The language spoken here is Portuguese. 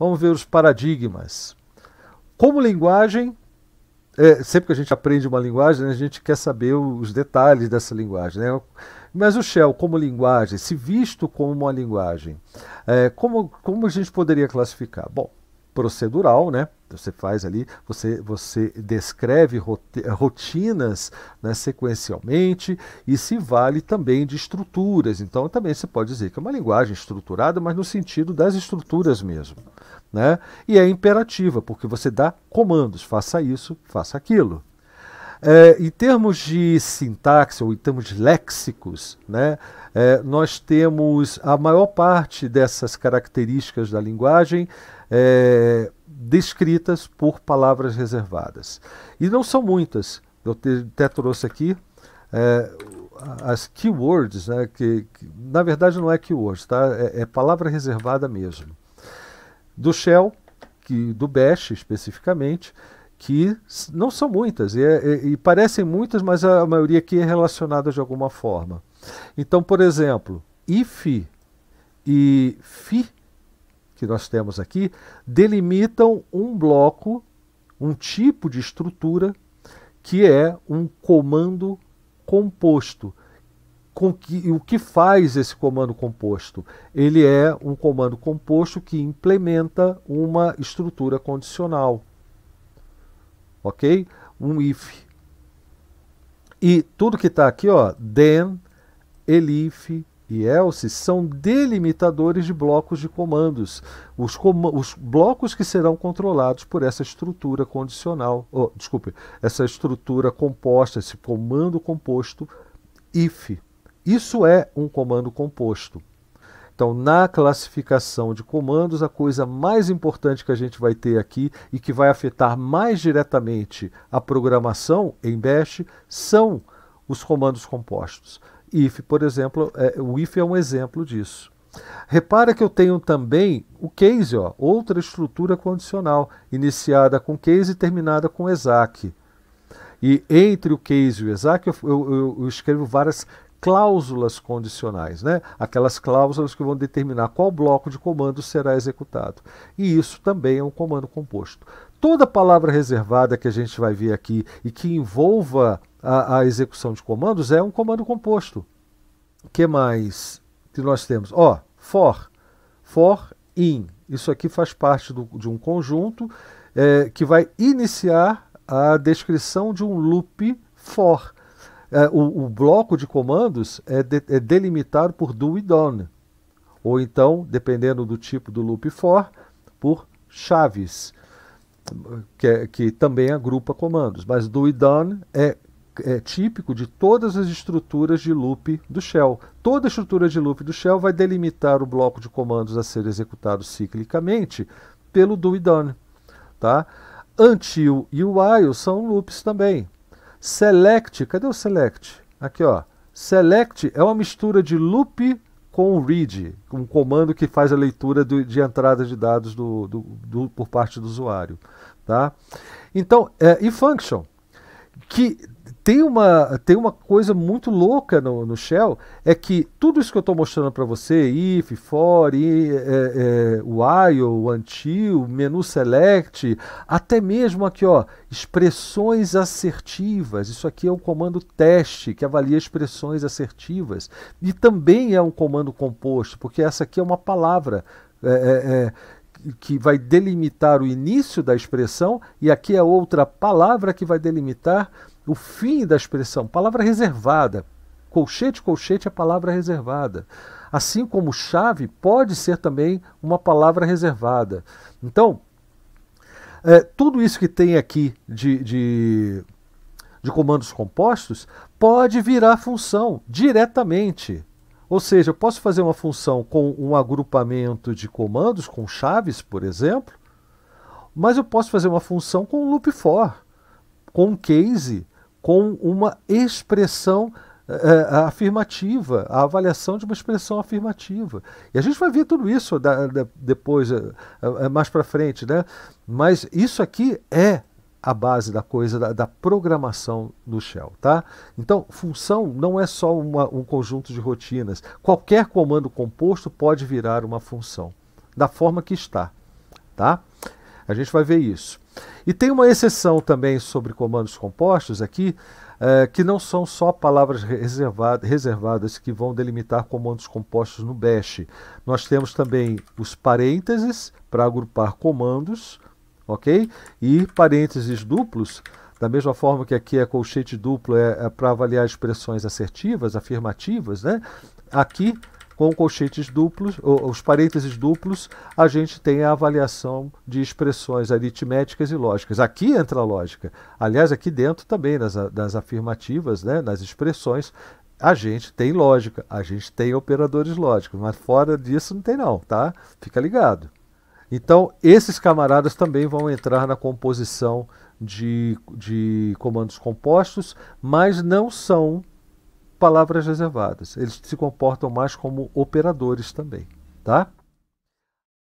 Vamos ver os paradigmas. Como linguagem, é, sempre que a gente aprende uma linguagem, né, a gente quer saber os detalhes dessa linguagem. Né? Mas o Shell, como linguagem, se visto como uma linguagem, é, como, como a gente poderia classificar? Bom, procedural, né? Você faz ali, você, você descreve rotinas né, sequencialmente e se vale também de estruturas. Então, também você pode dizer que é uma linguagem estruturada, mas no sentido das estruturas mesmo. Né? E é imperativa, porque você dá comandos, faça isso, faça aquilo. É, em termos de sintaxe ou em termos léxicos, né, é, nós temos a maior parte dessas características da linguagem é, descritas por palavras reservadas. E não são muitas. Eu te, até trouxe aqui é, as keywords, né, que, que, na verdade não é keywords, tá? é, é palavra reservada mesmo do Shell, que, do Bash especificamente, que não são muitas, e, é, e, e, parecem muitas, mas a maioria aqui é relacionada de alguma forma. Então, por exemplo, if e fi, que nós temos aqui, delimitam um bloco, um tipo de estrutura, que é um comando composto, com que, o que faz esse comando composto? Ele é um comando composto que implementa uma estrutura condicional. Ok? Um if. E tudo que está aqui, ó, then, elif e else, são delimitadores de blocos de comandos. Os, com os blocos que serão controlados por essa estrutura condicional, oh, desculpe, essa estrutura composta, esse comando composto if. Isso é um comando composto. Então, na classificação de comandos, a coisa mais importante que a gente vai ter aqui e que vai afetar mais diretamente a programação em Bash são os comandos compostos. If, por exemplo, é, o if é um exemplo disso. Repara que eu tenho também o case, ó, outra estrutura condicional, iniciada com case e terminada com exac. E entre o case e o exac eu, eu, eu escrevo várias cláusulas condicionais, né? aquelas cláusulas que vão determinar qual bloco de comando será executado. E isso também é um comando composto. Toda palavra reservada que a gente vai ver aqui e que envolva a, a execução de comandos é um comando composto. O que mais que nós temos? Ó, oh, for, for in. Isso aqui faz parte do, de um conjunto é, que vai iniciar a descrição de um loop for é, o, o, bloco de comandos é, de, é delimitado por do e done ou então, dependendo do tipo do loop for, por chaves, que, é, que também agrupa comandos. Mas do e done é, é típico de todas as estruturas de loop do shell. Toda estrutura de loop do shell vai delimitar o bloco de comandos a ser executado ciclicamente pelo do e done tá? Until e while são loops também. Select, cadê o select? Aqui, ó. Select é uma mistura de loop com read, um comando que faz a leitura do, de entrada de dados do, do, do, por parte do usuário. Tá? Então, é, e function, que tem uma, tem uma coisa muito louca no, no Shell, é que tudo isso que eu estou mostrando para você, if, for, i, é, é, o while, until, menu select, até mesmo aqui, ó, expressões assertivas. Isso aqui é um comando teste que avalia expressões assertivas. E também é um comando composto, porque essa aqui é uma palavra. É, é, é que vai delimitar o início da expressão, e aqui é outra palavra que vai delimitar o fim da expressão, palavra reservada. Colchete, colchete é palavra reservada. Assim como chave pode ser também uma palavra reservada. Então, é, tudo isso que tem aqui de, de, de comandos compostos pode virar função diretamente. Ou seja, eu posso fazer uma função com um agrupamento de comandos, com chaves, por exemplo, mas eu posso fazer uma função com um loop for, com um case, com uma expressão eh, eh, afirmativa, a avaliação de uma expressão afirmativa. E a gente vai ver tudo isso da, da, depois, eh, mais para frente, né? Mas isso aqui é a base da coisa da, da, programação do Shell, tá? Então, função não é só uma, um conjunto de rotinas. Qualquer comando composto pode virar uma função, da forma que está, tá? A gente vai ver isso. E tem uma exceção também sobre comandos compostos aqui, é, que não são só palavras reservadas que vão delimitar comandos compostos no Bash. Nós temos também os parênteses para agrupar comandos, ok? E parênteses duplos, da mesma forma que aqui é colchete duplo é, é para avaliar expressões assertivas, afirmativas, né? Aqui com colchetes duplos, ou, os parênteses duplos, a gente tem a avaliação de expressões aritméticas e lógicas. Aqui entra a lógica. Aliás, aqui dentro também, nas, nas afirmativas, né, nas expressões, a gente tem lógica, a gente tem operadores lógicos, mas fora disso não tem não, tá? Fica ligado. Então, esses camaradas também vão entrar na composição de, de comandos compostos, mas não são palavras reservadas. Eles se comportam mais como operadores também, tá?